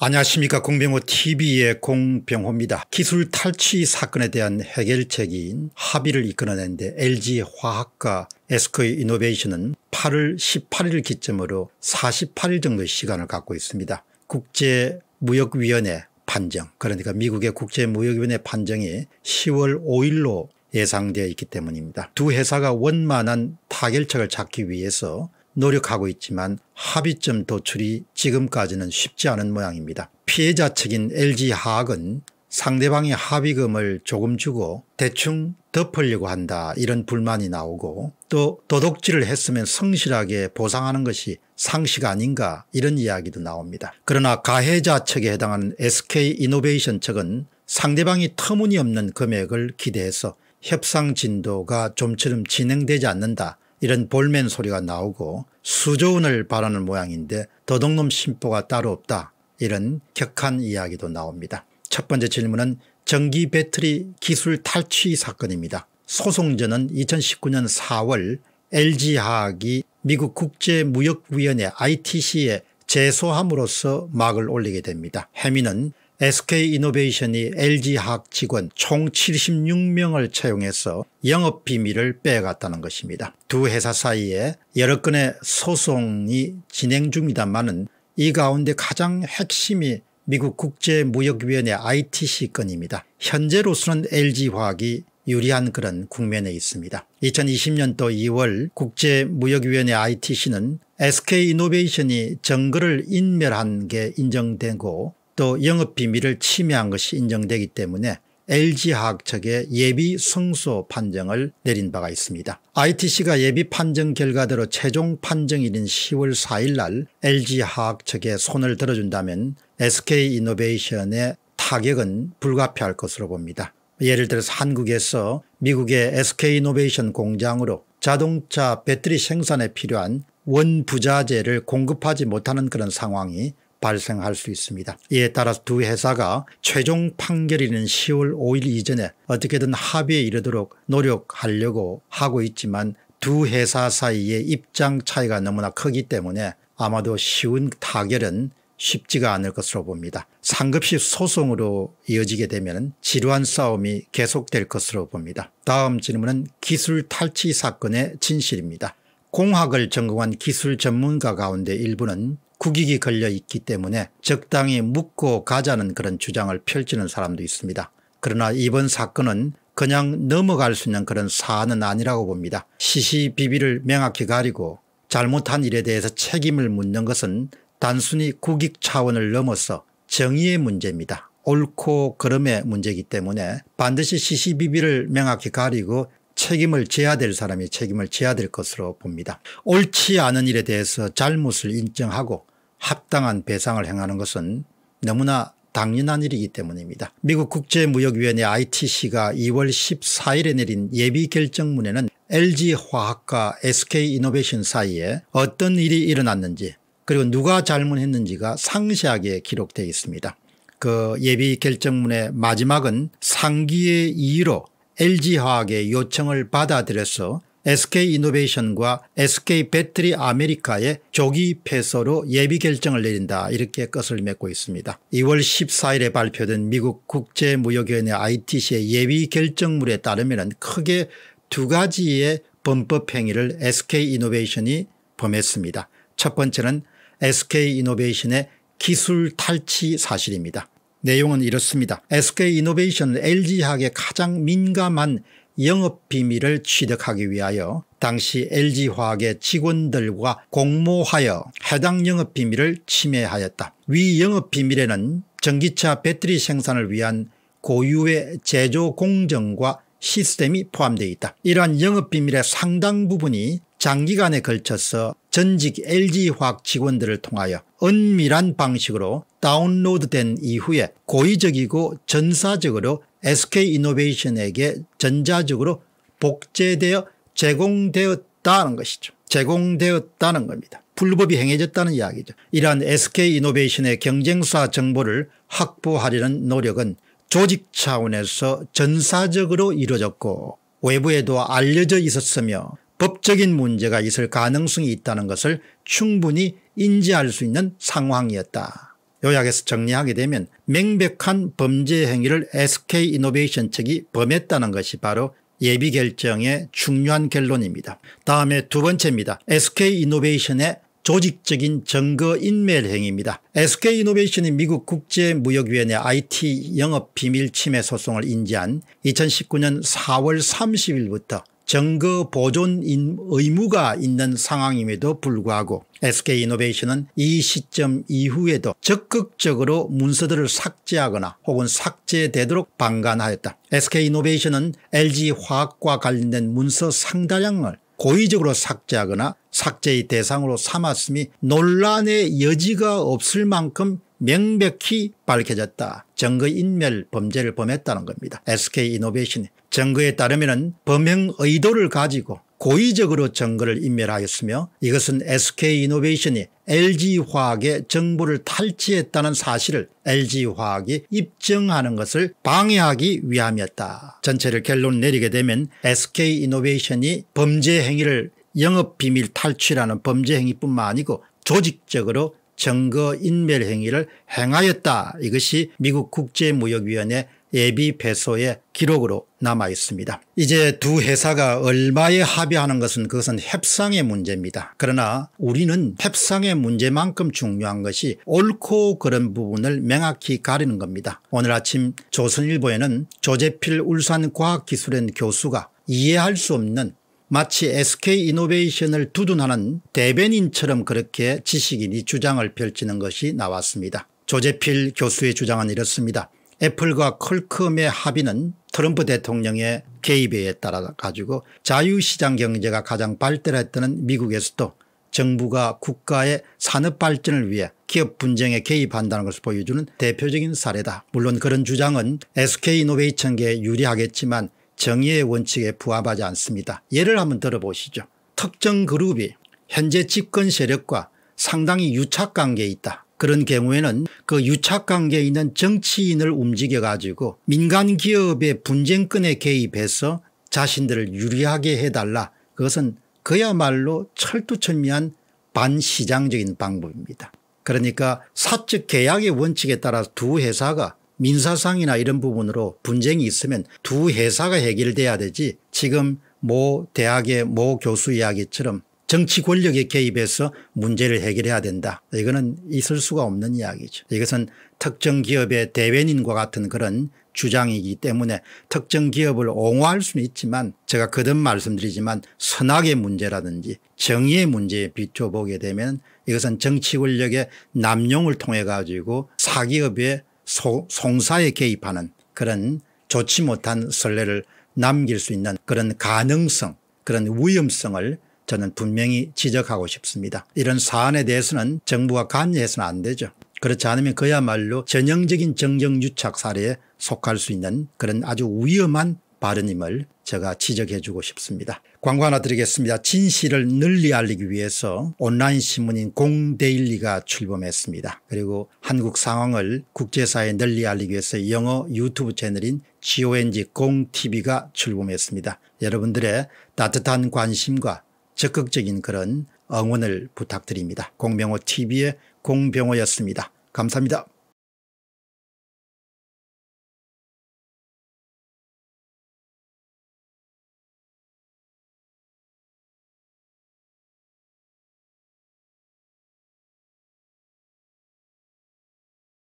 안녕하십니까 공병호 tv의 공병호입니다. 기술 탈취 사건에 대한 해결책인 합의를 이끌어낸 데 LG화학과 에스코의 이노베이션은 8월 18일 기점으로 48일 정도의 시간을 갖고 있습니다. 국제무역위원회 판정 그러니까 미국의 국제무역위원회 판정이 10월 5일로 예상되어 있기 때문입니다. 두 회사가 원만한 타결책을 찾기 위해서 노력하고 있지만 합의점 도출이 지금까지는 쉽지 않은 모양입니다. 피해자 측인 LG 하학은 상대방이 합의금을 조금 주고 대충 덮으려고 한다 이런 불만이 나오고 또 도둑질을 했으면 성실하게 보상하는 것이 상식 아닌가 이런 이야기도 나옵니다. 그러나 가해자 측에 해당하는 SK이노베이션 측은 상대방이 터무니없는 금액을 기대해서 협상 진도가 좀처럼 진행되지 않는다 이런 볼멘 소리가 나오고 수조운을 바라는 모양인데 도둑놈 심보가 따로 없다 이런 격한 이야기도 나옵니다. 첫 번째 질문은 전기 배터리 기술 탈취 사건입니다. 소송전은 2019년 4월 LG화학이 미국 국제무역위원회 ITC에 제소함으로써 막을 올리게 됩니다. 해미는 SK이노베이션이 LG학 직원 총 76명을 채용해서 영업비밀을 빼갔다는 것입니다. 두 회사 사이에 여러 건의 소송이 진행 중이다마는 이 가운데 가장 핵심이 미국 국제무역위원회 ITC 건입니다. 현재로서는 LG화학이 유리한 그런 국면에 있습니다. 2020년도 2월 국제무역위원회 ITC는 SK이노베이션이 정거를 인멸한 게 인정되고 또 영업 비밀을 침해한 것이 인정되기 때문에 LG화학 측의 예비 승소 판정을 내린 바가 있습니다. ITC가 예비 판정 결과대로 최종 판정일인 10월 4일 날 LG화학 측의 손을 들어준다면 SK이노베이션의 타격은 불가피할 것으로 봅니다. 예를 들어서 한국에서 미국의 SK이노베이션 공장으로 자동차 배터리 생산에 필요한 원부자재를 공급하지 못하는 그런 상황이 발생할 수 있습니다. 이에 따라서 두 회사가 최종 판결이는 10월 5일 이전에 어떻게든 합의에 이르도록 노력하려고 하고 있지만 두 회사 사이의 입장 차이가 너무나 크기 때문에 아마도 쉬운 타결은 쉽지가 않을 것으로 봅니다. 상급식 소송으로 이어지게 되면 지루한 싸움이 계속될 것으로 봅니다. 다음 질문은 기술 탈취 사건의 진실입니다. 공학을 전공한 기술 전문가 가운데 일부는 국익이 걸려 있기 때문에 적당히 묻고 가자는 그런 주장을 펼치는 사람도 있습니다. 그러나 이번 사건은 그냥 넘어갈 수 있는 그런 사안은 아니라고 봅니다. 시시비비를 명확히 가리고 잘못한 일에 대해서 책임을 묻는 것은 단순히 국익 차원을 넘어서 정의의 문제입니다. 옳고 그름의 문제이기 때문에 반드시 시시비비를 명확히 가리고 책임을 져야 될 사람이 책임을 져야 될 것으로 봅니다. 옳지 않은 일에 대해서 잘못을 인정하고 합당한 배상을 행하는 것은 너무나 당연한 일이기 때문입니다. 미국 국제무역위원회 ITC가 2월 14일에 내린 예비 결정문에는 LG화학과 SK이노베이션 사이에 어떤 일이 일어났는지 그리고 누가 잘못했는지가 상세하게 기록되어 있습니다. 그 예비 결정문의 마지막은 상기의 이의로 LG화학의 요청을 받아들여서 SK이노베이션과 SK배터리 아메리카의 조기 폐소로 예비 결정을 내린다 이렇게 끝을 맺고 있습니다. 2월 14일에 발표된 미국 국제무역위원회 ITC의 예비 결정물에 따르면 크게 두 가지의 범법 행위를 SK이노베이션이 범했습니다. 첫 번째는 SK이노베이션의 기술 탈취 사실입니다. 내용은 이렇습니다. SK이노베이션은 l g 학의 가장 민감한 영업비밀을 취득하기 위하여 당시 LG화학의 직원들과 공모하여 해당 영업비밀을 침해하였다. 위 영업비밀에는 전기차 배터리 생산을 위한 고유의 제조 공정과 시스템이 포함되어 있다. 이러한 영업비밀의 상당 부분이 장기간에 걸쳐서 전직 LG화학 직원들을 통하여 은밀한 방식으로 다운로드된 이후에 고의적이고 전사적으로 SK이노베이션에게 전자적으로 복제되어 제공되었다는 것이죠. 제공되었다는 겁니다. 불법이 행해졌다는 이야기죠. 이러한 SK이노베이션의 경쟁사 정보를 확보하려는 노력은 조직 차원에서 전사적으로 이루어졌고 외부에도 알려져 있었으며 법적인 문제가 있을 가능성이 있다는 것을 충분히 인지할 수 있는 상황이었다. 요약해서 정리하게 되면 명백한 범죄 행위를 SK이노베이션 측이 범했다는 것이 바로 예비결정의 중요한 결론입니다. 다음에 두 번째입니다. SK이노베이션의 조직적인 정거 인멸 행위입니다. SK이노베이션이 미국 국제무역위원회 IT 영업비밀침해 소송을 인지한 2019년 4월 30일부터 증거 보존 의무가 있는 상황임에도 불구하고 SK이노베이션은 이 시점 이후에도 적극적으로 문서들을 삭제하거나 혹은 삭제되도록 방관하였다. SK이노베이션은 LG화학과 관련된 문서 상당량을 고의적으로 삭제하거나 삭제의 대상으로 삼았음이 논란의 여지가 없을 만큼 명백히 밝혀졌다. 정거인멸 범죄를 범했다는 겁니다. SK이노베이션이 정거에 따르면 범행 의도를 가지고 고의적으로 정거를 인멸하였으며 이것은 SK이노베이션이 LG화학의 정보를 탈취했다는 사실을 LG화학이 입증하는 것을 방해하기 위함이었다. 전체를 결론 내리게 되면 SK이노베이션이 범죄 행위를 영업비밀 탈취라는 범죄 행위뿐만 아니고 조직적으로 증거 인멸 행위를 행하였다 이것이 미국 국제무역위원회 예비 배소의 기록으로 남아 있습니다. 이제 두 회사가 얼마에 합의하는 것은 그것은 협상의 문제입니다. 그러나 우리는 협상의 문제만큼 중요한 것이 옳고 그런 부분을 명확히 가리는 겁니다. 오늘 아침 조선일보에는 조재필 울산과학기술원 교수가 이해할 수 없는 마치 SK이노베이션을 두둔하는 대변인처럼 그렇게 지식인이 주장을 펼치는 것이 나왔습니다. 조재필 교수의 주장은 이렇습니다. 애플과 컬컴의 합의는 트럼프 대통령의 개입에 따라 가지고 자유시장 경제가 가장 발달했다는 미국에서도 정부가 국가의 산업 발전을 위해 기업 분쟁에 개입한다는 것을 보여주는 대표적인 사례다. 물론 그런 주장은 SK이노베이션계에 유리하겠지만 정의의 원칙에 부합하지 않습니다. 예를 한번 들어보시죠. 특정 그룹이 현재 집권 세력과 상당히 유착관계에 있다. 그런 경우에는 그 유착관계에 있는 정치인을 움직여 가지고 민간기업의 분쟁권에 개입해서 자신들을 유리하게 해달라 그것은 그야말로 철두철미한 반시장적인 방법입니다. 그러니까 사측 계약의 원칙에 따라 두 회사가 민사상이나 이런 부분으로 분쟁이 있으면 두 회사가 해결돼야 되지 지금 모 대학의 모 교수 이야기처럼 정치 권력의 개입해서 문제를 해결해야 된다. 이거는 있을 수가 없는 이야기죠. 이것은 특정 기업의 대변인과 같은 그런 주장이기 때문에 특정 기업을 옹호할 수는 있지만 제가 거듭 말씀드리지만 선악의 문제라든지 정의의 문제에 비춰보게 되면 이것은 정치 권력의 남용을 통해 가지고 사기업의 소, 송사에 개입하는 그런 좋지 못한 선례를 남길 수 있는 그런 가능성 그런 위험성을 저는 분명히 지적하고 싶습니다. 이런 사안에 대해서는 정부가 관여해서는 안 되죠. 그렇지 않으면 그야말로 전형적인 정정유착 사례에 속할 수 있는 그런 아주 위험한 발언임을 제가 지적해 주고 싶습니다. 광고 하나 드리겠습니다. 진실을 널리 알리기 위해서 온라인 신문인 공데일리가 출범했습니다. 그리고 한국 상황을 국제사회에 널리 알리기 위해서 영어 유튜브 채널인 GONG 공TV가 출범했습니다. 여러분들의 따뜻한 관심과 적극적인 그런 응원을 부탁드립니다. 공병호 TV의 공병호였습니다. 감사합니다.